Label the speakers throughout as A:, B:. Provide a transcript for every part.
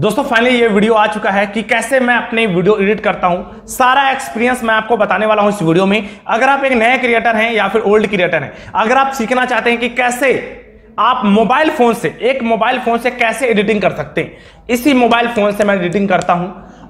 A: दोस्तों फाइनली ये वीडियो आ चुका है कि कैसे मैं अपने वीडियो एडिट करता हूं सारा एक्सपीरियंस मैं आपको बताने वाला हूं इस वीडियो में अगर आप एक नए क्रिएटर हैं या फिर ओल्ड क्रिएटर हैं अगर आप सीखना चाहते हैं कि कैसे आप मोबाइल फोन से एक मोबाइल फोन से कैसे एडिटिंग कर सकते हैं इसी मोबाइल फोन से मैं एडिटिंग करता हूं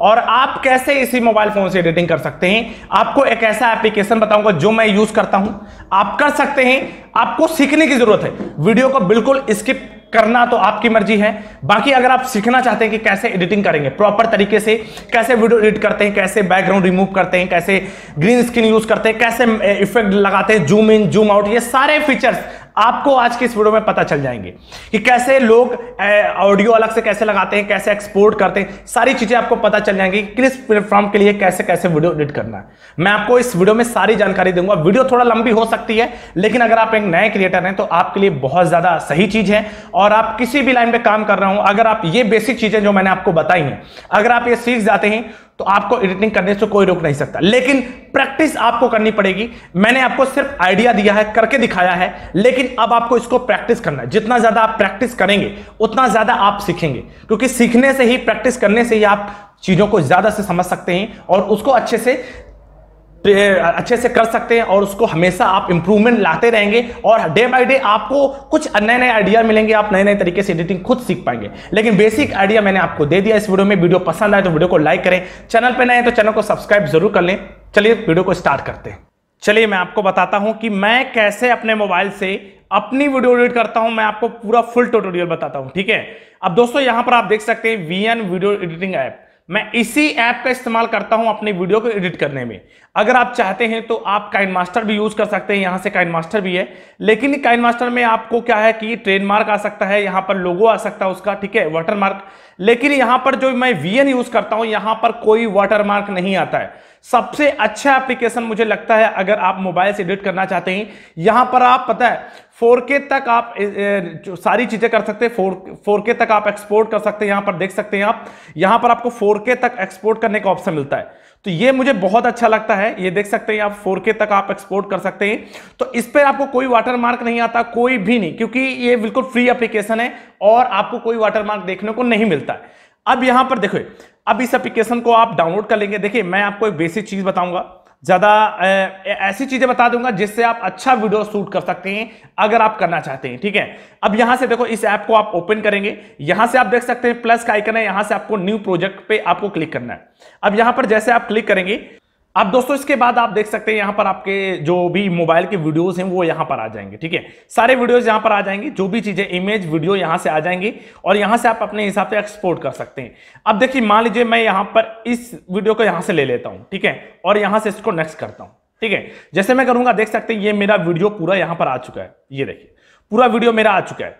A: और आप कैसे इसी मोबाइल फोन से एडिटिंग कर सकते हैं आपको एक ऐसा एप्लीकेशन बताऊंगा जो मैं यूज करता हूं आप कर सकते हैं आपको सीखने की जरूरत है वीडियो को बिल्कुल स्किप करना तो आपकी मर्जी है बाकी अगर आप सीखना चाहते हैं कि कैसे एडिटिंग करेंगे प्रॉपर तरीके से कैसे वीडियो एडिट करते हैं कैसे बैकग्राउंड रिमूव करते हैं कैसे ग्रीन स्क्रीन यूज करते हैं कैसे इफेक्ट लगाते हैं जूम इन जूम आउट ये सारे फीचर्स आपको आज के इस वीडियो में पता चल जाएंगे कि कैसे लोग ऑडियो अलग से कैसे लगाते हैं कैसे एक्सपोर्ट करते हैं सारी चीजें आपको पता चल जाएंगी किस प्लेटफॉर्म के लिए कैसे कैसे वीडियो एडिट करना है मैं आपको इस वीडियो में सारी जानकारी दूंगा वीडियो थोड़ा लंबी हो सकती है लेकिन अगर आप एक नए क्रिएटर हैं तो आपके लिए बहुत ज्यादा सही चीज है और आप किसी भी लाइन में काम कर रहे हो अगर आप ये बेसिक चीजें जो मैंने आपको बताई हैं अगर आप ये सीख जाते हैं तो आपको एडिटिंग करने से कोई रोक नहीं सकता लेकिन प्रैक्टिस आपको करनी पड़ेगी मैंने आपको सिर्फ आइडिया दिया है करके दिखाया है लेकिन अब आपको इसको प्रैक्टिस करना है जितना ज़्यादा आप प्रैक्टिस करेंगे उतना ज़्यादा आप सीखेंगे क्योंकि सीखने से ही प्रैक्टिस करने से ही आप चीज़ों को ज़्यादा से समझ सकते हैं और उसको अच्छे से अच्छे से कर सकते हैं और उसको हमेशा आप इंप्रूवमेंट लाते रहेंगे और डे बाय डे आपको कुछ नए नए आइडिया मिलेंगे आप नए नए तरीके से एडिटिंग खुद सीख पाएंगे लेकिन बेसिक आइडिया मैंने आपको दे दिया इस वीडियो में वीडियो पसंद आए तो वीडियो को लाइक करें चैनल पर नए तो चैनल को सब्सक्राइब जरूर कर लें चलिए वीडियो को स्टार्ट करते हैं चलिए मैं आपको बताता हूं कि मैं कैसे अपने मोबाइल से अपनी वीडियो एडिट करता हूं मैं आपको पूरा फुल ट्यूटोरियल बताता हूं ठीक है अब दोस्तों यहां पर आप देख सकते हैं वीएन वीडियो एडिटिंग ऐप मैं इसी ऐप का इस्तेमाल करता हूं अपने वीडियो को एडिट करने में अगर आप चाहते हैं तो आप काइन मास्टर भी यूज कर सकते हैं यहां से काइन मास्टर भी है लेकिन काइन मास्टर में आपको क्या है कि ट्रेन मार्क आ सकता है यहां पर लोगो आ सकता है उसका ठीक है वाटर मार्क लेकिन यहां पर जो मैं वीएन यूज करता हूं यहां पर कोई वाटर मार्क नहीं आता है सबसे अच्छा एप्लीकेशन मुझे लगता है अगर आप मोबाइल से एडिट करना चाहते हैं यहां पर आप पता है के तक आप जो सारी चीजें कर सकते हैं फोर के तक आप एक्सपोर्ट कर सकते हैं यहां पर देख सकते हैं आप यहां पर आपको के तक एक्सपोर्ट करने का ऑप्शन मिलता है तो ये मुझे बहुत अच्छा लगता है ये देख सकते हैं आप 4K तक आप एक्सपोर्ट कर सकते हैं तो इस पर आपको कोई वाटर मार्क नहीं आता कोई भी नहीं क्योंकि ये बिल्कुल फ्री एप्लीकेशन है और आपको कोई वाटर मार्क देखने को नहीं मिलता है अब यहां पर देखो अब इस एप्लीकेशन को आप डाउनलोड कर लेंगे देखिए मैं आपको एक बेसिक चीज बताऊंगा ज़्यादा ऐसी चीज़ें बता दूंगा जिससे आप अच्छा वीडियो शूट कर सकते हैं अगर आप करना चाहते हैं ठीक है अब यहां से देखो इस ऐप को आप ओपन करेंगे यहां से आप देख सकते हैं प्लस का आइकन है यहां से आपको न्यू प्रोजेक्ट पे आपको क्लिक करना है अब यहां पर जैसे आप क्लिक करेंगे अब दोस्तों इसके बाद आप देख सकते हैं यहां पर आपके जो भी मोबाइल के वीडियोस हैं वो यहां पर आ जाएंगे ठीक है सारे वीडियोस यहां पर आ जाएंगे जो भी चीजें इमेज वीडियो यहां से आ जाएंगी और यहां से आप अपने हिसाब से एक्सपोर्ट कर सकते हैं अब देखिए मान लीजिए मैं यहां पर इस वीडियो को यहां से ले लेता हूं ठीक है और यहां से इसको नेक्स्ट करता हूं ठीक है जैसे मैं करूंगा देख सकते हैं ये मेरा वीडियो पूरा यहां पर आ चुका है ये देखिए पूरा वीडियो मेरा आ चुका है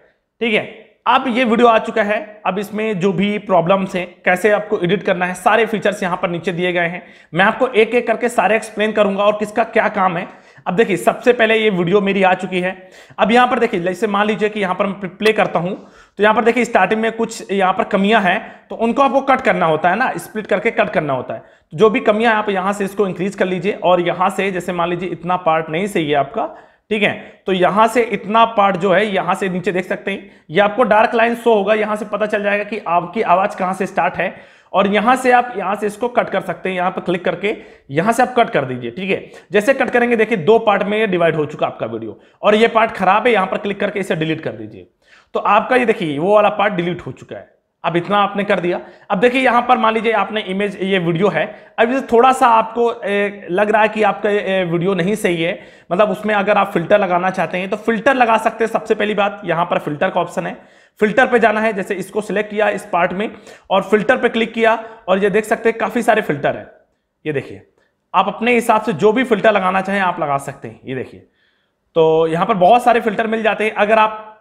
A: ठीक है अब ये वीडियो आ चुका है अब इसमें जो भी प्रॉब्लम्स हैं कैसे आपको एडिट करना है सारे फीचर्स यहां पर नीचे दिए गए हैं मैं आपको एक एक करके सारे एक्सप्लेन करूंगा और किसका क्या काम है अब देखिए सबसे पहले ये वीडियो मेरी आ चुकी है अब यहां पर देखिए जैसे मान लीजिए कि यहां पर मैं प्ले करता हूं तो यहां पर देखिए स्टार्टिंग में कुछ यहां पर कमियां हैं तो उनको आपको कट करना होता है ना स्प्लिट करके कट करना होता है तो जो भी कमियां आप यहां से इसको इंक्रीज कर लीजिए और यहां से जैसे मान लीजिए इतना पार्ट नहीं सही है आपका ठीक है तो यहां से इतना पार्ट जो है यहां से नीचे देख सकते हैं ये आपको डार्क लाइन शो होगा यहां से पता चल जाएगा कि आपकी आवाज कहां से स्टार्ट है और यहां से आप यहां से इसको कट कर सकते हैं यहां पर क्लिक करके यहां से आप कट कर दीजिए ठीक है जैसे कट करेंगे देखिए दो पार्ट में डिवाइड हो चुका आपका वीडियो और ये पार्ट खराब है यहां पर क्लिक करके इसे डिलीट कर दीजिए तो आपका ये देखिए वो वाला पार्ट डिलीट हो चुका है अब इतना आपने कर दिया अब देखिए यहां पर मान लीजिए आपने इमेज ये वीडियो है अब इसे थोड़ा सा आपको लग रहा है कि आपका वीडियो नहीं सही है मतलब उसमें अगर आप फिल्टर लगाना चाहते हैं तो फिल्टर लगा सकते हैं सबसे पहली बात यहाँ पर फिल्टर का ऑप्शन है फिल्टर पे जाना है जैसे इसको सिलेक्ट किया इस पार्ट में और फिल्टर पर क्लिक किया और ये देख सकते हैं काफ़ी सारे फिल्टर है ये देखिए आप अपने हिसाब से जो भी फिल्टर लगाना चाहें आप लगा सकते हैं ये देखिए तो यहाँ पर बहुत सारे फिल्टर मिल जाते हैं अगर आप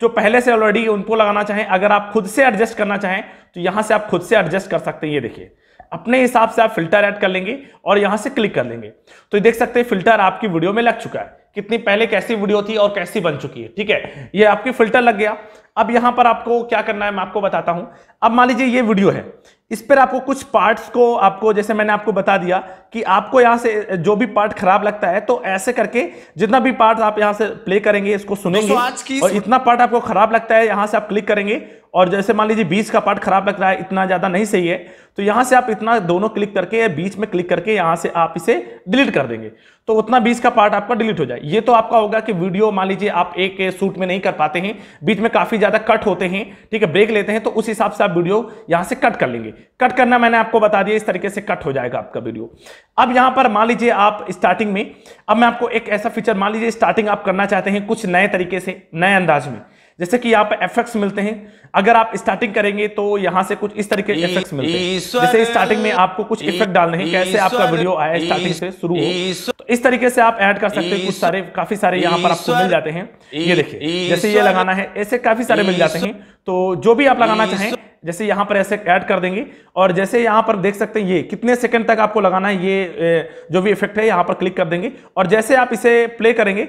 A: जो पहले से ऑलरेडी उनको लगाना चाहें अगर आप खुद से एडजस्ट करना चाहें तो यहां से आप खुद से एडजस्ट कर सकते हैं ये देखिए अपने हिसाब से आप फिल्टर ऐड कर लेंगे और यहां से क्लिक कर लेंगे तो ये देख सकते हैं फिल्टर आपकी वीडियो में लग चुका है कितनी पहले कैसी वीडियो थी और कैसी बन चुकी है ठीक है ये आपकी फिल्टर लग गया अब यहां पर आपको क्या करना है मैं आपको बताता हूं अब मान लीजिए ये वीडियो है इस पर आपको कुछ पार्ट्स को आपको जैसे मैंने आपको बता दिया कि आपको यहाँ से जो भी पार्ट खराब लगता है तो ऐसे करके जितना भी पार्ट आप यहाँ से प्ले करेंगे इसको सुनेंगे तो और इतना पार्ट आपको खराब लगता है यहाँ से आप क्लिक करेंगे और जैसे मान लीजिए बीच का पार्ट खराब लग रहा है इतना ज़्यादा नहीं सही है तो यहाँ से आप इतना दोनों क्लिक करके या बीच में क्लिक करके यहाँ से आप इसे डिलीट कर देंगे तो उतना बीच का पार्ट आपका डिलीट हो जाए ये तो आपका होगा कि वीडियो मान लीजिए आप एक सूट में नहीं कर पाते हैं बीच में काफ़ी ज़्यादा कट होते हैं ठीक है ब्रेक लेते हैं तो उस हिसाब से आप वीडियो यहाँ से कट कर लेंगे कट करना मैंने आपको बता दिया इस तरीके से कट हो जाएगा आपका वीडियो अब यहाँ पर मान लीजिए आप स्टार्टिंग में अब मैं आपको एक ऐसा फीचर मान लीजिए स्टार्टिंग आप करना चाहते हैं कुछ नए तरीके से नए अंदाज में जैसे कि यहाँ पे एफेक्ट्स मिलते हैं अगर आप स्टार्टिंग करेंगे तो यहाँ से कुछ इस तरह के इफेक्ट्स मिलते हैं जैसे स्टार्टिंग में आपको कुछ इफेक्ट डालने हैं कैसे आपका वीडियो आया स्टार्टिंग से शुरू हो तो इस तरीके से आप ऐड कर सकते हैं कुछ सारे काफी सारे यहाँ पर आपको मिल जाते हैं ये देखिए जैसे ये लगाना है ऐसे काफी सारे मिल जाते हैं तो जो भी आप लगाना चाहें जैसे यहाँ पर ऐसे ऐड कर देंगे और जैसे यहाँ पर देख सकते हैं ये कितने सेकंड तक आपको लगाना है ये जो भी इफेक्ट है यहाँ पर क्लिक कर देंगे और जैसे आप इसे प्ले करेंगे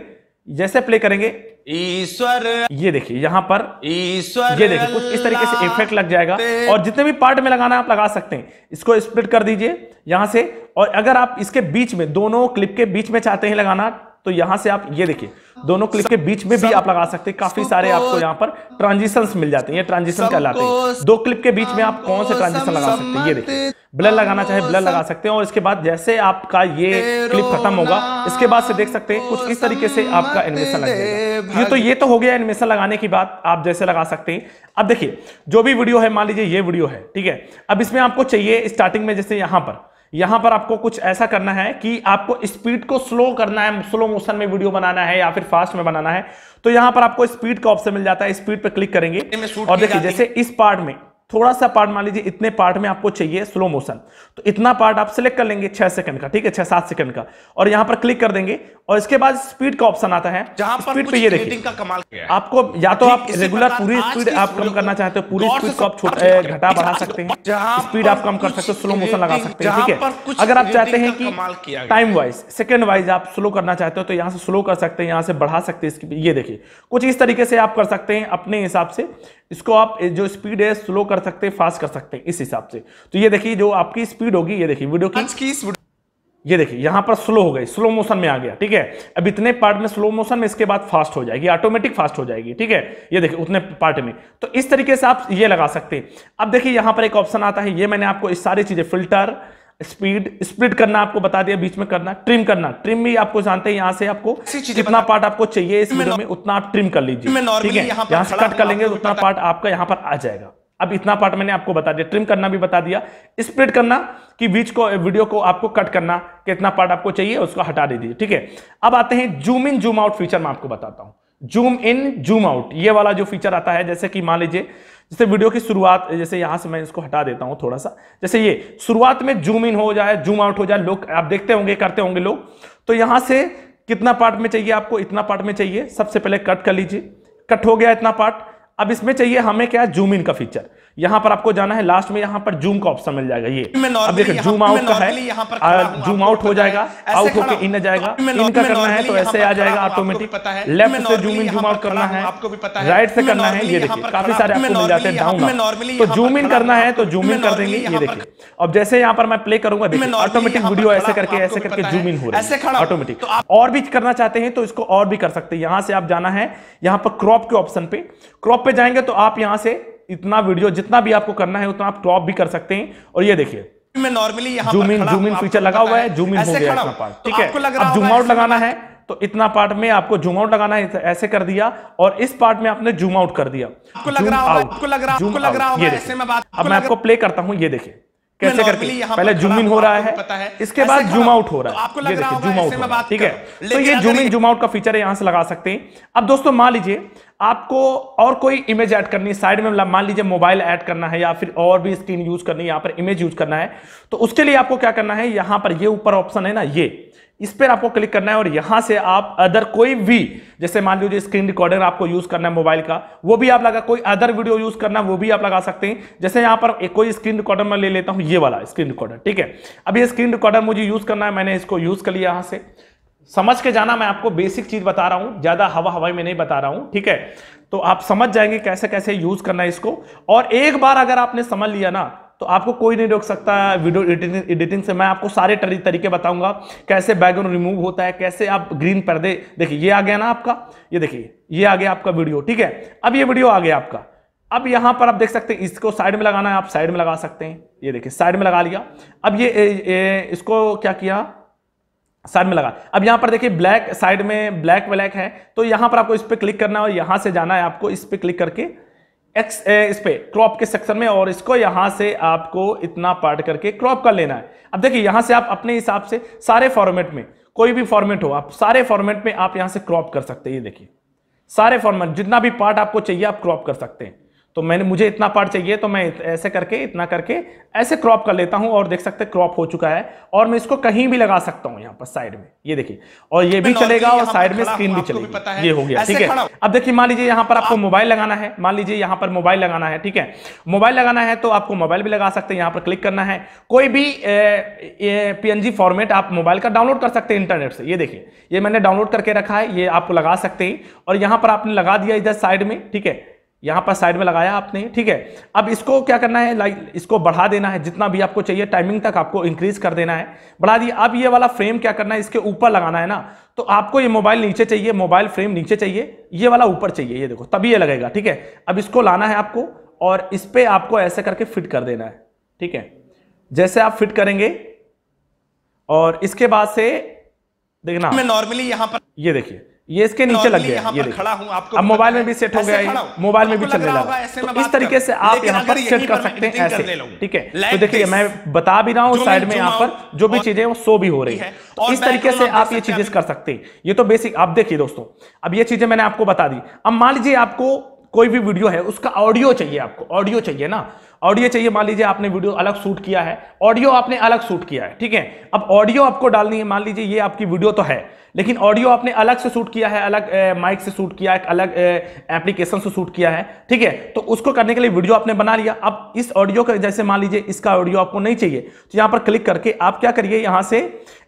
A: जैसे प्ले करेंगे ईश्वर ये देखिए यहाँ पर ईश्वर ये देखिए कुछ इस तरीके से इफेक्ट लग जाएगा और जितने भी पार्ट में लगाना आप लगा सकते हैं इसको स्प्लिट कर दीजिए यहां से और अगर आप इसके बीच में दोनों क्लिप के बीच में चाहते हैं लगाना तो यहां से आप ये देखिए दोनों क्लिप के बीच में भी आप लगा सकते हैं काफी सारे आपको यहां पर ट्रांजिशन मिल जाते हैं ट्रांजिशन कहलाते हैं दो क्लिप के बीच में आप कौन से ट्रांजिशन लगा सकते हैं ये देखिए ब्लर लगाना चाहे ब्लर लगा सकते हैं और इसके बाद जैसे आपका ये क्लिप खत्म होगा इसके बाद से देख सकते हैं कुछ इस तरीके से आपका एनिमेशन लगेगा ये तो ये तो हो गया एनिमेशन लगाने की बात आप जैसे लगा सकते हैं अब देखिए जो भी वीडियो है मान लीजिए ये वीडियो है ठीक है अब इसमें आपको चाहिए स्टार्टिंग में जैसे यहां पर यहां पर आपको कुछ ऐसा करना है कि आपको स्पीड को स्लो करना है स्लो मोशन में वीडियो बनाना है या फिर फास्ट में बनाना है तो यहां पर आपको स्पीड का ऑप्शन मिल जाता है स्पीड पर क्लिक करेंगे और देखिए जैसे इस पार्ट में थोड़ा सा पार्ट मान लीजिए इतने पार्ट में आपको चाहिए स्लो मोशन तो इतना पार्ट आप सिलेक्ट कर लेंगे छह सेकंड का ठीक है छह सात सेकंड का और यहां पर क्लिक कर देंगे और इसके बाद स्पीड का ऑप्शन आता है जहां स्पीड पे ये देखिए कमाल आपको या तो आप रेगुलर पूरी स्पीड आप कम करना चाहते हो पूरी स्पीड को आप घटा बढ़ा सकते हैं स्पीड आप कम कर सकते हो स्लो मोशन लगा सकते हैं ठीक है अगर आप चाहते हैं कि टाइम वाइज सेकेंड वाइज आप स्लो करना चाहते हो तो यहाँ से स्लो कर सकते हैं यहाँ से बढ़ा सकते हैं ये देखिए कुछ इस तरीके से आप कर सकते हैं अपने हिसाब से इसको आप जो स्पीड है स्लो कर कर सकते हैं फास्ट कर सकते हैं इस हिसाब से तो ये देखिए जो आपकी स्पीड होगी ये देखिए वीडियो की आज की इस वीडियो। ये देखिए यहां पर स्लो हो गई स्लो मोशन में आ गया ठीक है अब इतने पार्ट में स्लो मोशन में इसके बाद फास्ट हो जाएगी ऑटोमेटिक फास्ट हो जाएगी ठीक है ये देखिए उतने पार्ट में तो इस तरीके से आप ये लगा सकते हैं अब देखिए यहां पर एक ऑप्शन आता है ये मैंने आपको इस सारी चीज़ें फिल्टर स्पीड स्प्लिट करना आपको बता दिया बीच में करना ट्रिम करना ट्रिम भी आपको जानते हैं यहाँ से आपको कितना पार्ट आपको चाहिए इस वीडियो में उतना आप ट्रिम कर लीजिए ठीक है यहाँ से कट कर लेंगे उतना पार्ट आपका यहाँ पर आ जाएगा अब इतना पार्ट मैंने आपको बता दिया ट्रिम करना भी बता दिया स्प्लिट करना कि बीच को वीडियो को आपको कट करना कितना पार्ट आपको चाहिए उसको हटा दीजिए ठीक है अब आते हैं zoom in zoom out feature मैं आपको बताता हूँ जूम इन जूम आउट ये वाला जो फीचर आता है जैसे कि मान लीजिए जैसे वीडियो की शुरुआत जैसे यहाँ से मैं इसको हटा देता हूँ थोड़ा सा जैसे ये शुरुआत में जूम इन हो जाए जूम आउट हो जाए लोग आप देखते होंगे करते होंगे लोग तो यहां से कितना पार्ट में चाहिए आपको इतना पार्ट में चाहिए सबसे पहले कट कर लीजिए कट हो गया इतना पार्ट अब इसमें चाहिए हमें क्या जूम इन का फीचर यहां पर आपको जाना है लास्ट में यहां पर जूम का ऑप्शन मिल जाएगा ये अब देखो जूम आउट का है जूम आउट हो जाएगा आउट होकर इन जाएगा इनका करना है तो ऐसे आ जाएगा ऑटोमेटिक लेफ्ट से जूम इन जूम आउट करना है राइट से करना है ये देखिए काफी सारे आपको मिल जाते हैं डाउन तो जूम इन करना है तो जूम इन कर देंगे ये देखिए अब जैसे यहां पर मैं प्ले करूंगा देखिए ऑटोमेटिक वीडियो ऐसे करके ऐसे करके जूम इन हो रहा है ऑटोमेटिक तो और भी करना चाहते हैं तो इसको और भी कर सकते हैं यहां से आप जाना है यहां पर क्रॉप के ऑप्शन पे क्रॉप पे जाएंगे तो आप यहां से इतना वीडियो जितना भी आपको करना है उतना आप क्रॉप भी कर सकते हैं और ये देखिए मैं नॉर्मली यहाँ zoom in zoom in feature लगा हुआ है जूम इन हो गया इतना पार्ट तो ठीक है जूम तो आउट लगाना है तो इतना पार्ट में आपको जूम आउट लगाना है ऐसे कर दिया और इस पार्ट में आपने जूम आउट कर दिया आपको लग रहा होगा आपको लग रहा आपको लग ऐसे मैं बात अब मैं आपको प्ले करता हूं ये देखिए कैसे करके पहले जूम इन हो रहा है इसके बाद जूम आउट हो रहा है आपको लग रहा जूम आउट ठीक है तो ये जूम इन जूम आउट का फीचर है यहां से लगा सकते हैं अब दोस्तों मान लीजिए आपको और कोई इमेज ऐड करनी है साइड में मतलब मान लीजिए मोबाइल ऐड करना है या फिर और भी स्क्रीन यूज करनी है यहाँ पर इमेज यूज करना है तो उसके लिए आपको क्या करना है यहाँ पर ये ऊपर ऑप्शन है ना ये इस पर आपको क्लिक करना है और यहां से आप अदर कोई भी जैसे मान लीजिए स्क्रीन रिकॉर्डर आपको यूज करना है मोबाइल का वो भी आप लगा कोई अदर वीडियो यूज करना वो भी आप लगा सकते हैं जैसे यहां पर एक कोई स्क्रीन रिकॉर्डर मैं ले लेता हूं ये वाला स्क्रीन रिकॉर्डर ठीक है अब ये स्क्रीन रिकॉर्डर मुझे यूज करना है मैंने इसको यूज कर लिया यहां से समझ के जाना मैं आपको बेसिक चीज बता रहा हूं ज्यादा हवा हवाई में नहीं बता रहा हूं ठीक है तो आप समझ जाएंगे कैसे कैसे यूज करना है इसको और एक बार अगर आपने समझ लिया ना तो आपको कोई नहीं रोक सकता वीडियो एडिटिंग एडिटिंग से मैं आपको सारे तरीके बताऊंगा कैसे बैकग्राउंड रिमूव होता है कैसे आप ग्रीन पर्दे देखिए ये आ गया ना आपका ये देखिए ये आ गया आपका वीडियो ठीक है अब ये वीडियो आ गया आपका अब यहां पर आप देख सकते हैं इसको साइड में लगाना है आप साइड में लगा सकते हैं ये देखिए साइड में लगा लिया अब ये, ए, ये इसको क्या किया साइड में लगा अब यहां पर देखिए ब्लैक साइड में ब्लैक ब्लैक है तो यहां पर आपको इस पर क्लिक करना है और यहां से जाना है आपको इस पर क्लिक करके एक्स इस पे क्रॉप के सेक्शन में और इसको यहां से आपको इतना पार्ट करके क्रॉप कर लेना है अब देखिए यहां से आप अपने हिसाब से सारे फॉर्मेट में कोई भी फॉर्मेट हो आप सारे फॉर्मेट में आप यहां से क्रॉप कर सकते हैं ये देखिए सारे फॉर्मेट जितना भी पार्ट आपको चाहिए आप क्रॉप कर सकते हैं तो मैंने मुझे इतना पार्ट चाहिए तो मैं ऐसे करके इतना करके ऐसे क्रॉप कर लेता हूं और देख सकते हैं क्रॉप हो चुका है और मैं इसको कहीं भी लगा सकता हूं यहां पर साइड में ये देखिए और ये भी चलेगा और साइड में स्क्रीन भी चलेगी ये हो गया ठीक है अब देखिए मान लीजिए यहां पर आपको मोबाइल लगाना है मान लीजिए यहां पर मोबाइल लगाना है ठीक है मोबाइल लगाना है तो आपको मोबाइल भी लगा सकते हैं यहां पर क्लिक करना है कोई भी पी फॉर्मेट आप मोबाइल का डाउनलोड कर सकते हैं इंटरनेट से ये देखिए ये मैंने डाउनलोड करके रखा है ये आप लगा सकते हैं और यहां पर आपने लगा दिया इधर साइड में ठीक है यहां पर साइड में लगाया आपने ठीक है अब इसको क्या करना है लाइक इसको बढ़ा देना है जितना भी आपको चाहिए टाइमिंग तक आपको इंक्रीज कर देना है बढ़ा दिए अब ये वाला फ्रेम क्या करना है इसके ऊपर लगाना है ना तो आपको ये मोबाइल नीचे चाहिए मोबाइल फ्रेम नीचे चाहिए ये वाला ऊपर चाहिए ये देखो तभी ये लगेगा ठीक है अब इसको लाना है आपको और इस पर आपको ऐसे करके फिट कर देना है ठीक है जैसे आप फिट करेंगे और इसके बाद से देखना नॉर्मली यहां पर ये देखिए ये इसके नीचे लग गया ये खड़ा हूं आपको अब मोबाइल में भी सेट हो गया मोबाइल में भी चलने लगा तो इस तरीके से आप यहाँ पर सेट कर सकते हैं ऐसे ठीक है तो देखिए मैं बता भी रहा हूँ साइड में यहाँ पर जो भी चीजें वो शो भी हो रही है तो इस तरीके से आप ये चीजें कर सकते हैं ये तो बेसिक आप देखिए दोस्तों अब ये चीजें मैंने आपको बता दी अब मान लीजिए आपको कोई भी वीडियो है उसका ऑडियो चाहिए आपको ऑडियो चाहिए ना ऑडियो चाहिए मान लीजिए आपने वीडियो अलग शूट किया है ऑडियो आपने अलग शूट किया है ठीक है अब ऑडियो आपको डालनी है मान लीजिए ये आपकी वीडियो तो है लेकिन ऑडियो आपने अलग से शूट किया है अलग माइक से शूट किया है अलग एप्लीकेशन से शूट किया है ठीक है तो उसको करने के लिए वीडियो आपने बना लिया अब इस ऑडियो का जैसे मान लीजिए इसका ऑडियो आपको नहीं चाहिए तो यहाँ पर क्लिक करके आप क्या करिए यहाँ से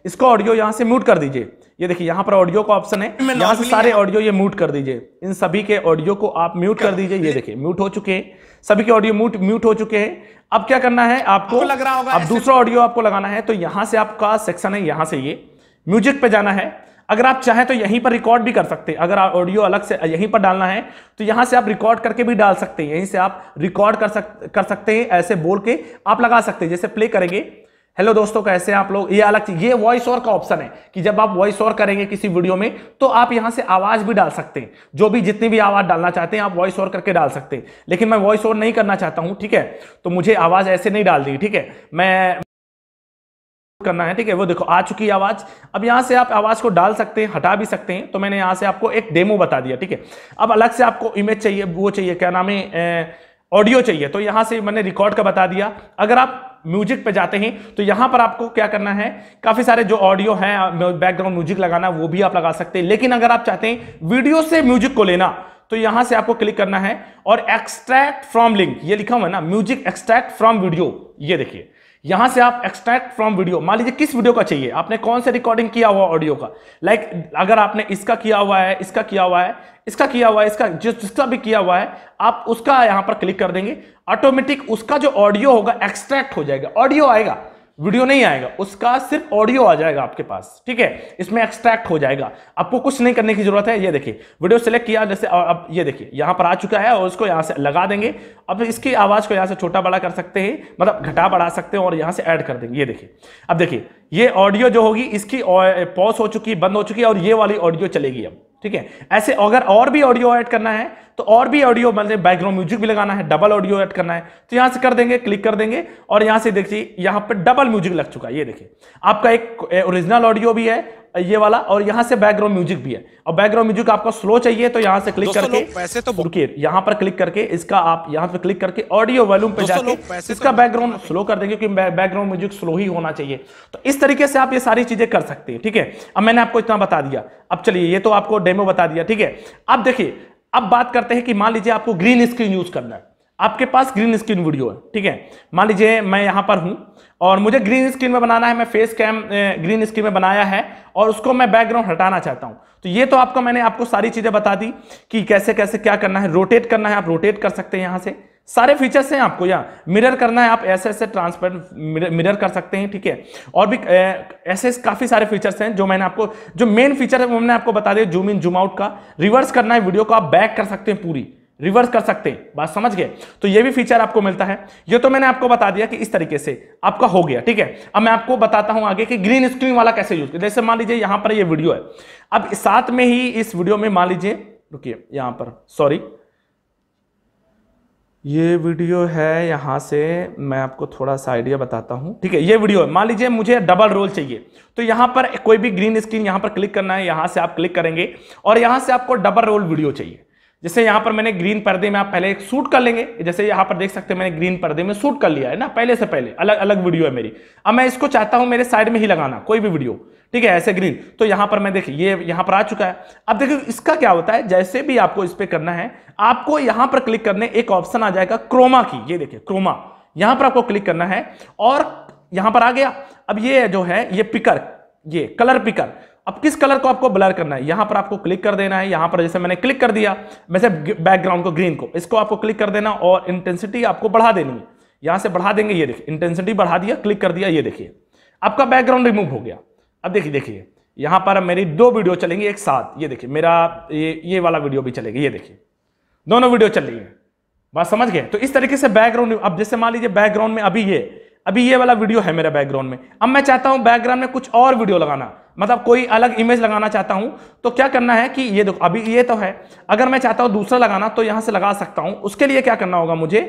A: इसका ऑडियो यहाँ से म्यूट कर दीजिए ये देखिए यहाँ पर ऑडियो का ऑप्शन है यहाँ से सारे ऑडियो ये म्यूट कर दीजिए इन सभी के ऑडियो को आप म्यूट कर दीजिए ये देखिए म्यूट हो चुके हैं सभी के ऑडियो म्यूट म्यूट हो चुके हैं अब क्या करना है आपको लग रहा होगा अब दूसरा ऑडियो आपको लगाना है तो यहाँ से आपका सेक्शन है यहाँ से ये म्यूजिक पे जाना है अगर आप चाहें तो यहीं पर रिकॉर्ड भी कर सकते हैं अगर आप ऑडियो अलग से यहीं पर डालना है तो यहां से आप रिकॉर्ड करके भी डाल सकते हैं यहीं से आप रिकॉर्ड कर सक कर सकते हैं ऐसे बोल के आप लगा सकते हैं जैसे प्ले करेंगे हेलो दोस्तों कैसे हैं आप लोग ये अलग चीज ये वॉइस ओवर का ऑप्शन है कि जब आप वॉइस ओवर करेंगे किसी वीडियो में तो आप यहां से आवाज भी डाल सकते हैं जो भी जितनी भी आवाज डालना चाहते हैं आप वॉइस ओवर करके डाल सकते हैं लेकिन मैं वॉइस ओवर नहीं करना चाहता हूं ठीक है तो मुझे आवाज ऐसे नहीं डाल दी ठीक है मैं करना है ठीक है वो देखो आ चुकी आवाज अब यहां से आप आवाज को डाल सकते हैं हटा भी सकते हैं तो मैंने यहां से आपको एक डेमो बता दिया ठीक है अब अलग से आपको इमेज चाहिए वो चाहिए क्या नाम है ऑडियो चाहिए तो यहां से मैंने रिकॉर्ड का बता दिया अगर आप म्यूजिक पे जाते हैं तो यहां पर आपको क्या करना है काफ़ी सारे जो ऑडियो हैं बैकग्राउंड म्यूजिक लगाना वो भी आप लगा सकते हैं लेकिन अगर आप चाहते हैं वीडियो से म्यूजिक को लेना तो यहां से आपको क्लिक करना है और एक्सट्रैक्ट फ्रॉम लिंक ये लिखा हुआ है ना म्यूजिक एक्सट्रैक्ट फ्रॉम वीडियो ये देखिए यहां से आप एक्सट्रैक्ट फ्रॉम वीडियो मान लीजिए किस वीडियो का चाहिए आपने कौन से रिकॉर्डिंग किया हुआ ऑडियो का लाइक like, अगर आपने इसका किया हुआ है इसका किया हुआ है इसका किया हुआ है इसका जिस जिसका भी किया हुआ है आप उसका यहां पर क्लिक कर देंगे ऑटोमेटिक उसका जो ऑडियो होगा एक्सट्रैक्ट हो जाएगा ऑडियो आएगा वीडियो नहीं आएगा उसका सिर्फ ऑडियो आ जाएगा आपके पास ठीक है इसमें एक्सट्रैक्ट हो जाएगा आपको कुछ नहीं करने की जरूरत है ये देखिए वीडियो सेलेक्ट किया जैसे अब ये देखिए यहाँ पर आ चुका है और उसको यहाँ से लगा देंगे अब इसकी आवाज़ को यहाँ से छोटा बड़ा कर सकते हैं मतलब घटा बढ़ा सकते हैं और यहाँ से ऐड कर देंगे ये देखिए अब देखिए ये ऑडियो जो होगी इसकी पॉज हो चुकी बंद हो चुकी है और ये वाली ऑडियो चलेगी अब ठीक है ऐसे अगर और भी ऑडियो ऐड करना है तो और भी ऑडियो मतलब बैकग्राउंड म्यूजिक भी लगाना है डबल ऑडियो ऐड करना है तो यहां से कर देंगे क्लिक कर देंगे और यहां से देखिए यहां पर डबल म्यूजिक लग चुका है ये देखिए आपका एक ओरिजिनल ऑडियो भी है ये वाला और यहाँ से बैकग्राउंड म्यूजिक भी है और बैकग्राउंड म्यूजिक आपको स्लो चाहिए तो यहाँ से क्लिक करके पैसे तो रुकिए यहाँ पर क्लिक करके इसका आप यहाँ पर क्लिक करके ऑडियो वॉल्यूम पे जाके इसका तो बैकग्राउंड स्लो कर देंगे क्योंकि बैकग्राउंड म्यूजिक स्लो ही होना चाहिए तो इस तरीके से आप ये सारी चीजें कर सकते हैं ठीक है अब मैंने आपको इतना बता दिया अब चलिए ये तो आपको डेमो बता दिया ठीक है अब देखिए अब बात करते हैं कि मान लीजिए आपको ग्रीन स्क्रीन यूज करना है आपके पास ग्रीन स्क्रीन वीडियो है ठीक है मान लीजिए मैं यहाँ पर हूँ और मुझे ग्रीन स्क्रीन में बनाना है मैं फेस कैम ग्रीन स्क्रीन में बनाया है और उसको मैं बैकग्राउंड हटाना चाहता हूँ तो ये तो आपको मैंने आपको सारी चीज़ें बता दी कि कैसे कैसे क्या करना है रोटेट करना है आप रोटेट कर सकते हैं यहाँ से सारे फीचर्स हैं आपको यहाँ मिरर करना है आप ऐसे ऐसे ट्रांसपेरेंट मिरर कर सकते हैं ठीक है और भी ऐसे काफ़ी सारे फीचर्स हैं जो मैंने आपको जो मेन फीचर है वो मैंने आपको बता दिया जूम इन जूम आउट का रिवर्स करना है वीडियो को आप बैक कर सकते हैं पूरी रिवर्स कर सकते हैं बात समझ गए तो ये भी फीचर आपको मिलता है ये तो मैंने आपको बता दिया कि इस तरीके से आपका हो गया ठीक है अब मैं आपको बताता हूं आगे कि ग्रीन स्क्रीन वाला कैसे यूज जैसे मान लीजिए यहां पर ये वीडियो है अब साथ में ही इस वीडियो में मान लीजिए रुकिए यहां पर सॉरी ये वीडियो है यहां से मैं आपको थोड़ा सा आइडिया बताता हूं ठीक है ये वीडियो है मान लीजिए मुझे डबल रोल चाहिए तो यहां पर कोई भी ग्रीन स्क्रीन यहां पर क्लिक करना है यहां से आप क्लिक करेंगे और यहां से आपको डबल रोल वीडियो चाहिए जैसे यहां पर मैंने ग्रीन पर्दे में आप पहले एक सूट कर लेंगे जैसे यहां पर देख सकते हैं मैंने ग्रीन पर्दे में सूट कर लिया है ना पहले से पहले अलग अलग वीडियो है मेरी अब मैं इसको चाहता हूं मेरे साइड में ही लगाना कोई भी वीडियो ठीक है ऐसे ग्रीन तो यहाँ पर मैं देखिए ये यहां पर आ चुका है अब देखिए इसका क्या होता है जैसे भी आपको इस पर करना है आपको यहां पर क्लिक करने एक ऑप्शन आ जाएगा क्रोमा की ये देखिए क्रोमा यहां पर आपको क्लिक करना है और यहां पर आ गया अब ये जो है ये पिकर ये कलर पिकर अब किस कलर को आपको ब्लर करना है यहां पर आपको क्लिक कर देना है यहां पर जैसे मैंने क्लिक कर दिया वैसे बैकग्राउंड को ग्रीन को इसको आपको क्लिक कर देना और इंटेंसिटी आपको बढ़ा देनी है यहां से बढ़ा देंगे ये देखिए इंटेंसिटी बढ़ा दिया क्लिक कर दिया ये देखिए आपका बैकग्राउंड रिमूव हो गया अब देखिए देखिए यहां पर मेरी दो वीडियो चलेंगी एक साथ ये देखिए मेरा ये ये वाला वीडियो भी चलेगी ये देखिए दोनों वीडियो चल रही है बात समझ गए तो इस तरीके से बैकग्राउंड अब जैसे मान लीजिए बैकग्राउंड में अभी ये अभी ये वाला वीडियो है मेरा बैकग्राउंड में अब मैं चाहता हूं बैकग्राउंड में कुछ और वीडियो लगाना मतलब कोई अलग इमेज लगाना चाहता हूं तो क्या करना है कि ये देखो अभी ये तो है अगर मैं चाहता हूं दूसरा लगाना तो यहां से लगा सकता हूं उसके लिए क्या करना होगा मुझे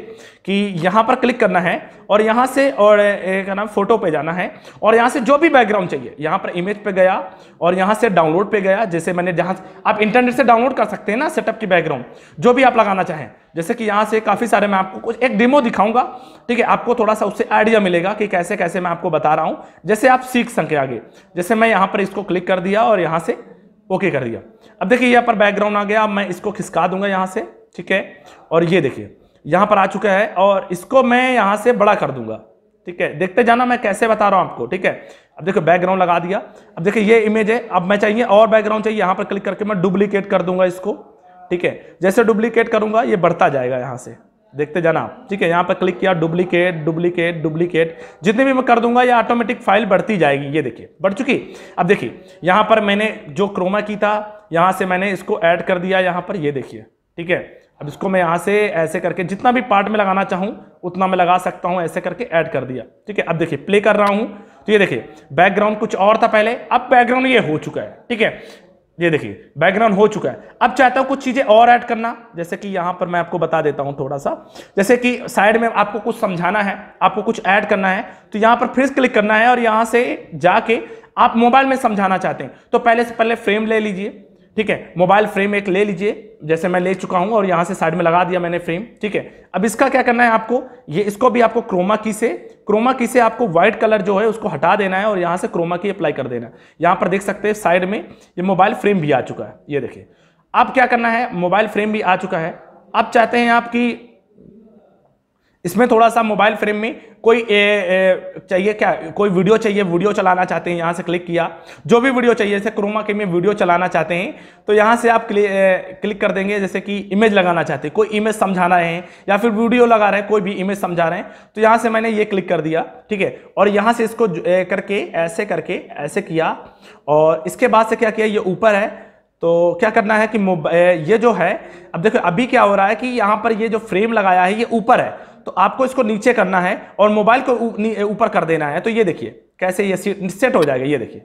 A: कि यहां पर क्लिक करना है और यहां से और क्या नाम फोटो पे जाना है और यहां से जो भी बैकग्राउंड चाहिए यहां पर इमेज पे गया और यहां से डाउनलोड पे गया जैसे मैंने जहां आप इंटरनेट से डाउनलोड कर सकते हैं ना सेटअप की बैकग्राउंड जो भी आप लगाना चाहें जैसे कि यहाँ से काफ़ी सारे मैं आपको कुछ एक डेमो दिखाऊंगा ठीक है आपको थोड़ा सा उससे आइडिया मिलेगा कि कैसे कैसे मैं आपको बता रहा हूँ जैसे आप सीख सकें आगे जैसे मैं यहाँ पर इसको क्लिक कर दिया और यहाँ से ओके कर दिया अब देखिए यहाँ पर बैकग्राउंड आ गया अब मैं इसको खिसका दूंगा यहाँ से ठीक है और ये देखिए यहाँ पर आ चुका है और इसको मैं यहाँ से बड़ा कर दूंगा ठीक है देखते जाना मैं कैसे बता रहा हूँ आपको ठीक है अब देखो बैकग्राउंड लगा दिया अब देखिए ये इमेज है अब मैं चाहिए और बैकग्राउंड चाहिए यहाँ पर क्लिक करके मैं डुप्लीकेट कर दूंगा इसको ठीक है जैसे डुप्लीकेट करूंगा ये बढ़ता जाएगा यहाँ से देखते जाना आप ठीक है यहाँ पर क्लिक किया डुप्लीकेट डुप्लीकेट डुप्लीकेट जितने भी मैं कर दूंगा ये ऑटोमेटिक फाइल बढ़ती जाएगी ये देखिए बढ़ चुकी अब देखिए यहाँ पर मैंने जो क्रोमा की था यहाँ से मैंने इसको ऐड कर दिया यहाँ पर ये देखिए ठीक है अब इसको मैं यहाँ से ऐसे करके जितना भी पार्ट में लगाना चाहूँ उतना मैं लगा सकता हूँ ऐसे करके ऐड कर दिया ठीक है अब देखिए प्ले कर रहा हूँ तो ये देखिए बैकग्राउंड कुछ और था पहले अब बैकग्राउंड ये हो चुका है ठीक है ये देखिए बैकग्राउंड हो चुका है अब चाहता हूं कुछ चीजें और ऐड करना जैसे कि यहां पर मैं आपको बता देता हूं थोड़ा सा जैसे कि साइड में आपको कुछ समझाना है आपको कुछ ऐड करना है तो यहां पर फिर क्लिक करना है और यहां से जाके आप मोबाइल में समझाना चाहते हैं तो पहले से पहले फ्रेम ले लीजिए ठीक है मोबाइल फ्रेम एक ले लीजिए जैसे मैं ले चुका हूं और यहां से साइड में लगा दिया मैंने फ्रेम ठीक है अब इसका क्या करना है आपको ये इसको भी आपको क्रोमा की से क्रोमा की से आपको व्हाइट कलर जो है उसको हटा देना है और यहां से क्रोमा की अप्लाई कर देना है यहां पर देख सकते हैं साइड में ये मोबाइल फ्रेम भी आ चुका है ये देखिए अब क्या करना है मोबाइल फ्रेम भी आ चुका है अब चाहते हैं आपकी इसमें थोड़ा सा मोबाइल फ्रेम में कोई ए, ए, चाहिए क्या कोई वीडियो चाहिए वीडियो चलाना चाहते हैं यहाँ से क्लिक किया जो भी वीडियो चाहिए जैसे क्रोमा के में वीडियो चलाना चाहते हैं तो यहाँ से आप क्लिक क्लिक कर देंगे जैसे कि इमेज लगाना चाहते हैं कोई इमेज समझाना है या फिर वीडियो लगा रहे हैं कोई भी इमेज समझा रहे हैं तो यहाँ से मैंने ये क्लिक कर दिया ठीक है और यहाँ से इसको करके ऐसे करके ऐसे किया और इसके बाद से क्या किया ये ऊपर है तो क्या करना है कि ये जो है अब देखो अभी क्या हो रहा है कि यहाँ पर ये जो फ्रेम लगाया है ये ऊपर है तो आपको इसको नीचे करना है और मोबाइल को ऊपर कर देना है तो ये देखिए कैसे ये सेट हो जाएगा ये देखिए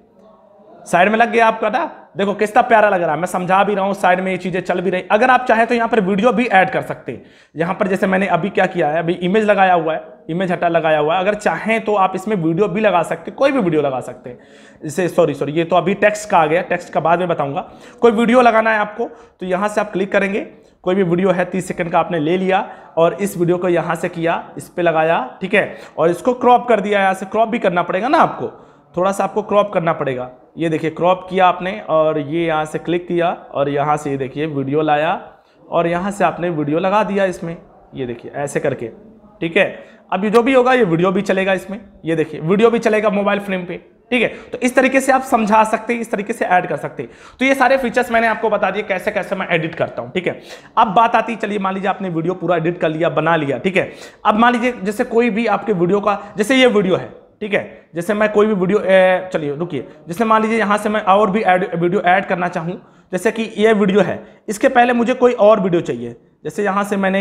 A: साइड में लग गया आपका था देखो किसका प्यारा लग रहा है मैं समझा भी रहा हूँ साइड में ये चीजें चल भी रही अगर आप चाहे तो यहाँ पर वीडियो भी ऐड कर सकते हैं यहाँ पर जैसे मैंने अभी क्या किया है अभी इमेज लगाया हुआ है इमेज हटा लगाया हुआ है अगर चाहें तो आप इसमें वीडियो भी लगा सकते कोई भी वीडियो लगा सकते हैं जैसे सॉरी सॉरी ये तो अभी टेक्स्ट का आ गया टेक्स्ट का बाद में बताऊंगा कोई वीडियो लगाना है आपको तो यहाँ से आप क्लिक करेंगे कोई भी वीडियो है तीस सेकंड का आपने ले लिया और इस वीडियो को यहाँ से किया इस पर लगाया ठीक है और इसको क्रॉप कर दिया यहाँ से क्रॉप भी करना पड़ेगा ना आपको थोड़ा सा आपको क्रॉप करना पड़ेगा ये देखिए क्रॉप किया आपने और ये यहाँ से क्लिक किया और यहाँ से ये देखिए वीडियो लाया और यहाँ से आपने वीडियो लगा दिया इसमें ये देखिए ऐसे करके ठीक है अब ये जो भी होगा ये वीडियो भी चलेगा इसमें ये देखिए वीडियो भी चलेगा मोबाइल फ्रेम पे ठीक है तो इस तरीके से आप समझा सकते हैं इस तरीके से ऐड कर सकते हैं तो ये सारे फीचर्स मैंने आपको बता दिए कैसे कैसे मैं एडिट करता हूं ठीक है अब बात आती है चलिए मान लीजिए आपने वीडियो पूरा एडिट कर लिया बना लिया ठीक है अब मान लीजिए जैसे कोई भी आपके वीडियो का जैसे ये वीडियो है ठीक है जैसे मैं कोई भी वीडियो चलिए रुकिए जैसे मान लीजिए यहां से मैं और भी वीडियो एड करना चाहूँ जैसे कि यह वीडियो है इसके पहले मुझे कोई और वीडियो चाहिए जैसे यहाँ से मैंने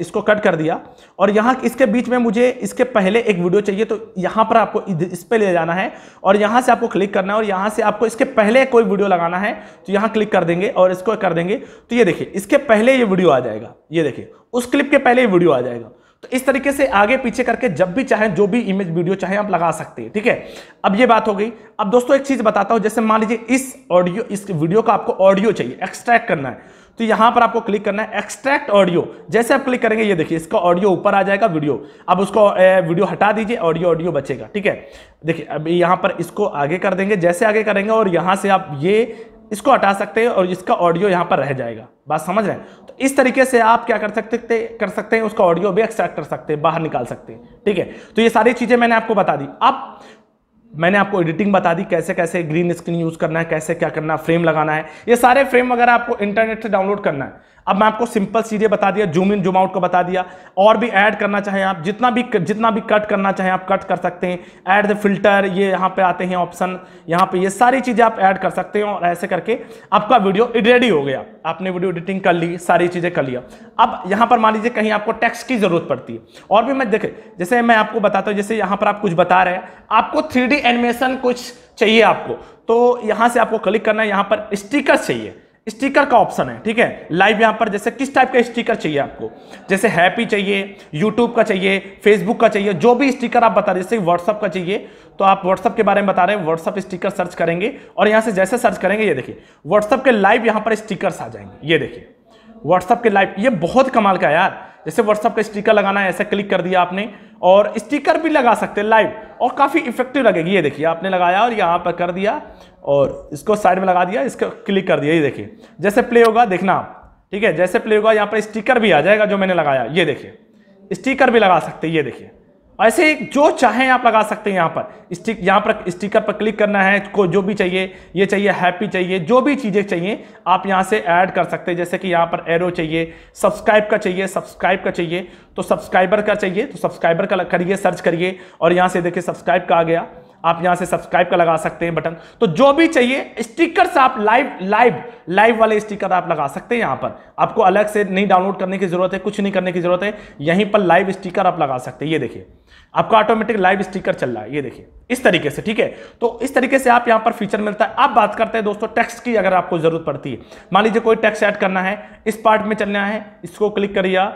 A: इसको कट कर दिया और यहाँ इसके बीच में मुझे इसके पहले एक वीडियो चाहिए तो यहाँ पर आपको इस पर ले जाना है और यहाँ से आपको क्लिक करना है और यहाँ से आपको इसके पहले कोई वीडियो लगाना है तो यहाँ क्लिक कर देंगे और इसको कर देंगे तो ये देखिए इसके पहले ये वीडियो आ जाएगा ये देखिए उस क्लिप के पहले ये वीडियो आ जाएगा तो इस तरीके से आगे पीछे करके जब भी चाहे जो भी इमेज वीडियो चाहे आप लगा सकते हैं ठीक है अब ये बात हो गई अब दोस्तों एक चीज़ बताता हूँ जैसे मान लीजिए इस ऑडियो इस वीडियो का आपको ऑडियो चाहिए एक्सट्रैक्ट करना है तो यहां पर आपको क्लिक करना है एक्सट्रैक्ट ऑडियो जैसे आप क्लिक करेंगे ये देखिए इसका ऑडियो ऊपर आ जाएगा वीडियो अब उसको वीडियो हटा दीजिए ऑडियो ऑडियो बचेगा ठीक है देखिए अब यहां पर इसको आगे कर देंगे जैसे आगे करेंगे और यहां से आप ये इसको हटा सकते हैं और इसका ऑडियो यहां पर रह जाएगा बात समझ रहे हैं तो इस तरीके से आप क्या कर सकते कर सकते हैं उसका ऑडियो भी एक्सट्रैक्ट कर सकते हैं बाहर निकाल सकते हैं ठीक है तो ये सारी चीज़ें मैंने आपको बता दी अब मैंने आपको एडिटिंग बता दी कैसे कैसे ग्रीन स्क्रीन यूज़ करना है कैसे क्या करना है फ्रेम लगाना है ये सारे फ्रेम वगैरह आपको इंटरनेट से डाउनलोड करना है अब मैं आपको सिंपल सीधे बता दिया जूम इन जूम आउट को बता दिया और भी ऐड करना चाहें आप जितना भी जितना भी कट करना चाहें आप कट कर सकते हैं ऐड द फिल्टर ये यहाँ पे आते हैं ऑप्शन यहाँ पे ये सारी चीज़ें आप ऐड कर सकते हैं और ऐसे करके आपका वीडियो रेडी हो गया आपने वीडियो एडिटिंग कर ली सारी चीज़ें कर लिया अब यहाँ पर मान लीजिए कहीं आपको टेक्स्ट की ज़रूरत पड़ती है और भी मैं देखे जैसे मैं आपको बताता हूँ जैसे यहाँ पर आप कुछ बता रहे हैं आपको थ्री एनिमेशन कुछ चाहिए आपको तो यहाँ से आपको क्लिक करना है यहाँ पर स्टिकर्स चाहिए स्टिकर का ऑप्शन है ठीक है लाइव यहां पर जैसे किस टाइप का स्टिकर चाहिए आपको जैसे हैप्पी चाहिए यूट्यूब का चाहिए फेसबुक का चाहिए जो भी स्टिकर आप बता रहे जैसे व्हाट्सअप का चाहिए तो आप व्हाट्सअप के बारे में बता रहे हैं व्हाट्सअप स्टिकर सर्च करेंगे और यहां से जैसे सर्च करेंगे ये देखिए व्हाट्सअप के लाइव यहां पर स्टिकर्स आ जाएंगे ये देखिए व्हाट्सअप के लाइव ये बहुत कमाल का यार जैसे व्हाट्सअप का स्टिकर लगाना है ऐसा क्लिक कर दिया आपने और स्टिकर भी लगा सकते हैं लाइव और काफ़ी इफेक्टिव लगेगी ये देखिए आपने लगाया और यहाँ पर कर दिया और इसको साइड में लगा दिया इसको क्लिक कर दिया ये देखिए जैसे प्ले होगा देखना ठीक है जैसे प्ले होगा यहाँ पर स्टिकर भी आ जाएगा जो मैंने लगाया ये देखिए स्टिकर भी लगा सकते ये देखिए ऐसे जो चाहें आप लगा सकते हैं यहाँ पर स्टिक यहाँ पर स्टिकर पर क्लिक करना है को जो भी चाहिए ये चाहिए हैप्पी चाहिए जो भी चीज़ें चाहिए आप यहाँ से ऐड कर सकते हैं जैसे कि यहाँ पर एरो चाहिए सब्सक्राइब का चाहिए सब्सक्राइब का चाहिए तो सब्सक्राइबर का चाहिए तो सब्सक्राइबर का करिए सर्च करिए और यहाँ से देखिए सब्सक्राइब का आ गया आप यहां से सब्सक्राइब का लगा सकते हैं बटन तो जो भी चाहिए स्टिकर्स आप लाइव लाइव लाइव वाले स्टिकर आप लगा सकते हैं यहां पर आपको अलग से नहीं डाउनलोड करने की जरूरत है कुछ नहीं करने की जरूरत है यहीं पर लाइव स्टिकर आप लगा सकते हैं ये देखिए आपका ऑटोमेटिक लाइव स्टिकर चल रहा है ये देखिए इस तरीके से ठीक है तो इस तरीके से आप यहां पर फीचर मिलता है अब बात करते हैं दोस्तों टेक्स्ट की अगर आपको जरूरत पड़ती है मान लीजिए कोई टेक्स्ट ऐड करना है इस पार्ट में चलना है इसको क्लिक करिए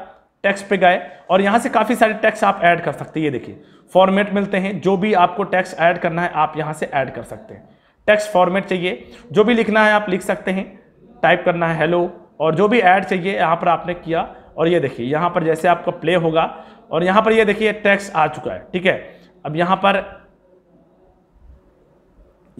A: टैक्स पे गए और यहाँ से काफ़ी सारे टैक्स आप ऐड कर सकते हैं ये देखिए फॉर्मेट मिलते हैं जो भी आपको टैक्स ऐड करना है आप यहाँ से ऐड कर सकते हैं टैक्स फॉर्मेट चाहिए जो भी लिखना है आप लिख सकते हैं टाइप करना है हेलो और जो भी ऐड चाहिए यहाँ पर आपने किया और ये देखिए यहाँ पर जैसे आपका प्ले होगा और यहाँ पर ये देखिए टैक्स आ चुका है ठीक है अब यहाँ पर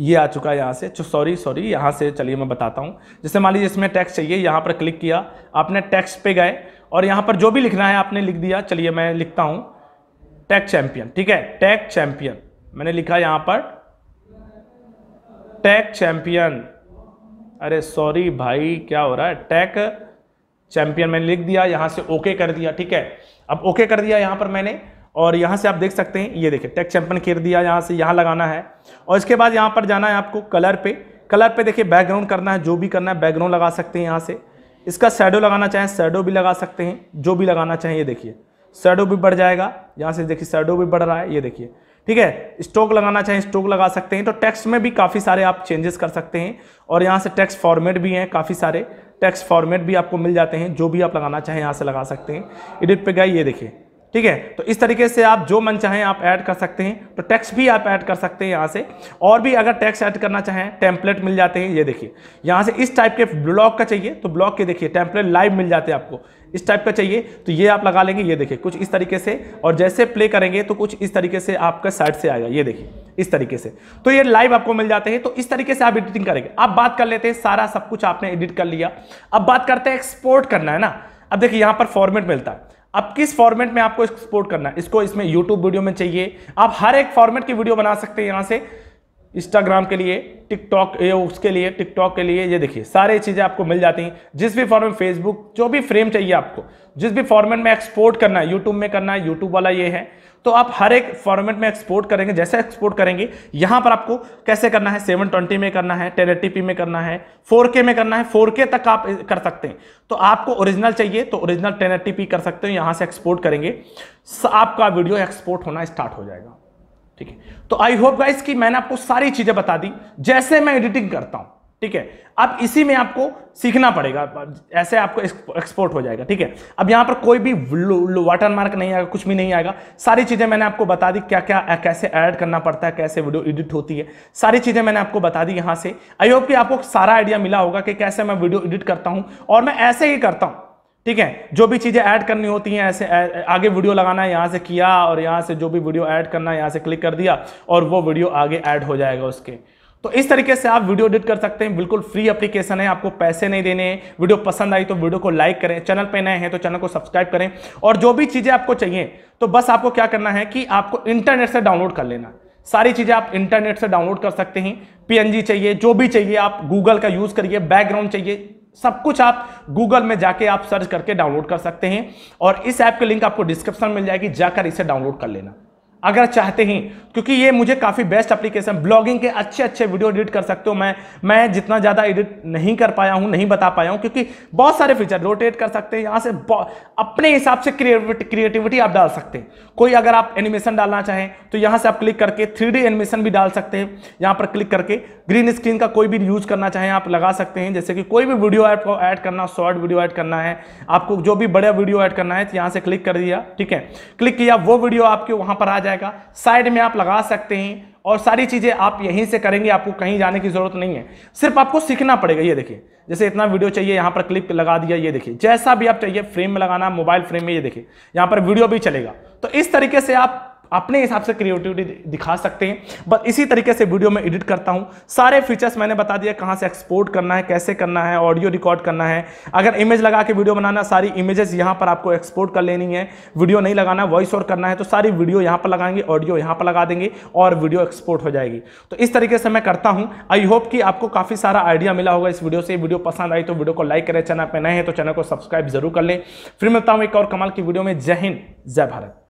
A: ये आ चुका है यहाँ से सॉरी सॉरी यहाँ से चलिए मैं बताता हूँ जैसे मान लीजिए इसमें टैक्स चाहिए यहाँ पर क्लिक किया आपने टैक्स पे गए और यहाँ पर जो भी लिखना है आपने लिख दिया चलिए मैं लिखता हूँ टैग चैंपियन ठीक है टैग चैंपियन मैंने लिखा यहाँ पर टैग चैंपियन अरे सॉरी भाई क्या हो रहा है टैग चैंपियन मैंने लिख दिया यहाँ से ओके कर दिया ठीक है अब ओके कर दिया यहाँ पर मैंने और यहाँ से आप देख सकते हैं ये देखिए टैग चैंपियन खेल दिया यहाँ से यहाँ लगाना है और इसके बाद यहाँ पर जाना है आपको कलर पे कलर पे देखिए बैकग्राउंड करना है जो भी करना है बैकग्राउंड लगा सकते हैं यहाँ से इसका सैडो लगाना चाहें सैडो भी लगा सकते हैं जो भी लगाना चाहें ये देखिए सैडो भी बढ़ जाएगा यहाँ से देखिए सैडो भी बढ़ रहा है ये देखिए ठीक है स्टोक लगाना चाहें स्टोक लगा सकते हैं तो टेक्स्ट में भी काफ़ी सारे आप चेंजेस कर सकते हैं और यहाँ से टेक्स्ट फॉर्मेट भी हैं काफ़ी सारे टेक्स्ट फॉर्मेट भी आपको मिल जाते हैं जो भी आप लगाना चाहें यहाँ से लगा सकते हैं एडिट पे गए ये देखिए ठीक है तो इस तरीके से आप जो मन चाहें आप ऐड कर सकते हैं तो टेक्स्ट भी आप ऐड कर सकते हैं यहाँ से और भी अगर टेक्स्ट ऐड करना चाहें टेम्पलेट मिल जाते हैं ये देखिए यहाँ से इस टाइप के ब्लॉग का चाहिए तो ब्लॉग के देखिए टेम्पलेट लाइव मिल जाते हैं आपको इस टाइप का चाहिए तो ये आप लगा लेंगे ये देखिए कुछ इस तरीके से और जैसे प्ले करेंगे तो कुछ इस तरीके से आपका साइड से आएगा ये देखिए इस तरीके से तो ये लाइव आपको मिल जाते हैं तो इस तरीके से आप एडिटिंग करेंगे आप बात कर लेते हैं सारा सब कुछ आपने एडिट कर लिया अब बात करते हैं एक्सपोर्ट करना है ना अब देखिए यहाँ पर फॉर्मेट मिलता है अब किस फॉर्मेट में आपको एक्सपोर्ट करना है इसको इसमें यूट्यूब वीडियो में चाहिए आप हर एक फॉर्मेट की वीडियो बना सकते हैं यहाँ से इंस्टाग्राम के लिए टिकटॉक उसके लिए टिकटॉक के लिए ये देखिए सारी चीज़ें आपको मिल जाती हैं जिस भी फॉर्मेट फेसबुक जो भी फ्रेम चाहिए आपको जिस भी फॉर्मेट में एक्सपोर्ट करना है यूट्यूब में करना है यूट्यूब वाला ये है तो आप हर एक फॉर्मेट में एक्सपोर्ट करेंगे जैसे एक्सपोर्ट करेंगे यहां पर आपको कैसे करना है 720 में करना है 1080p में करना है 4K में करना है 4K तक आप कर सकते हैं तो आपको ओरिजिनल चाहिए तो ओरिजिनल 1080p कर सकते हो यहां से एक्सपोर्ट करेंगे आपका वीडियो एक्सपोर्ट होना स्टार्ट हो जाएगा ठीक है तो आई होप गाइस कि मैंने आपको सारी चीज़ें बता दी जैसे मैं एडिटिंग करता हूं ठीक है अब इसी में आपको सीखना पड़ेगा ऐसे आपको एक्सपोर्ट हो जाएगा ठीक है अब यहां पर कोई भी वाटर मार्क नहीं आएगा कुछ भी नहीं आएगा सारी चीज़ें मैंने आपको बता दी क्या क्या कैसे ऐड करना पड़ता है कैसे वीडियो एडिट होती है सारी चीज़ें मैंने आपको बता दी यहाँ से आई होप कि आपको सारा आइडिया मिला होगा कि कैसे मैं वीडियो एडिट करता हूं और मैं ऐसे ही करता हूं ठीक है जो भी चीज़ें ऐड करनी होती हैं ऐसे आगे वीडियो लगाना है यहाँ से किया और यहाँ से जो भी वीडियो ऐड करना है यहाँ से क्लिक कर दिया और वो वीडियो आगे ऐड हो जाएगा उसके तो इस तरीके से आप वीडियो एडिट कर सकते हैं बिल्कुल फ्री एप्लीकेशन है आपको पैसे नहीं देने हैं वीडियो पसंद आई तो वीडियो को लाइक करें चैनल पर नए हैं तो चैनल को सब्सक्राइब करें और जो भी चीज़ें आपको चाहिए तो बस आपको क्या करना है कि आपको इंटरनेट से डाउनलोड कर लेना सारी चीज़ें आप इंटरनेट से डाउनलोड कर सकते हैं पीएनजी चाहिए जो भी चाहिए आप गूगल का यूज़ करिए बैकग्राउंड चाहिए सब कुछ आप गूगल में जाके आप सर्च करके डाउनलोड कर सकते हैं और इस ऐप की लिंक आपको डिस्क्रिप्शन मिल जाएगी जाकर इसे डाउनलोड कर लेना अगर चाहते हैं क्योंकि ये मुझे काफ़ी बेस्ट एप्लीकेशन ब्लॉगिंग के अच्छे अच्छे वीडियो एडिट कर सकते हो मैं मैं जितना ज़्यादा एडिट नहीं कर पाया हूँ नहीं बता पाया हूँ क्योंकि बहुत सारे फीचर रोटेट कर सकते हैं यहाँ से अपने हिसाब से क्रिएटिविटी आप डाल सकते हैं कोई अगर आप एनिमेशन डालना चाहें तो यहाँ से आप क्लिक करके थ्री एनिमेशन भी डाल सकते हैं यहाँ पर क्लिक करके ग्रीन स्क्रीन का कोई भी यूज़ करना चाहें आप लगा सकते हैं जैसे कि कोई भी वीडियो ऐप को ऐड करना शॉर्ट वीडियो ऐड करना है आपको जो भी बड़ा वीडियो ऐड करना है तो यहाँ से क्लिक कर दिया ठीक है क्लिक किया वो वीडियो आपके वहाँ पर आ जाएगा साइड में आप लगा सकते हैं और सारी चीज़ें आप यहीं से करेंगे आपको कहीं जाने की ज़रूरत नहीं है सिर्फ आपको सीखना पड़ेगा ये देखिए जैसे इतना वीडियो चाहिए यहाँ पर क्लिप लगा दिया ये देखिए जैसा भी आप चाहिए फ्रेम में लगाना मोबाइल फ्रेम में ये देखिए यहाँ पर वीडियो भी चलेगा तो इस तरीके से आप अपने हिसाब से क्रिएटिविटी दिखा सकते हैं बस इसी तरीके से वीडियो में एडिट करता हूं सारे फीचर्स मैंने बता दिया कहां से एक्सपोर्ट करना है कैसे करना है ऑडियो रिकॉर्ड करना है अगर इमेज लगा के वीडियो बनाना सारी इमेजेस यहां पर आपको एक्सपोर्ट कर लेनी है वीडियो नहीं लगाना वॉइस और करना है तो सारी वीडियो यहां पर लगाएंगे ऑडियो यहां पर लगा देंगे और वीडियो एक्सपोर्ट हो जाएगी तो इस तरीके से मैं करता हूं आई होप कि आपको काफ़ी सारा आइडिया मिला होगा इस वीडियो से वीडियो पसंद आई तो वीडियो को लाइक करें चैनल पर नए हैं तो चैनल को सब्सक्राइब जरूर कर लें फिर मिलता हूं एक और कमाल की वीडियो में जय हिंद जय भारत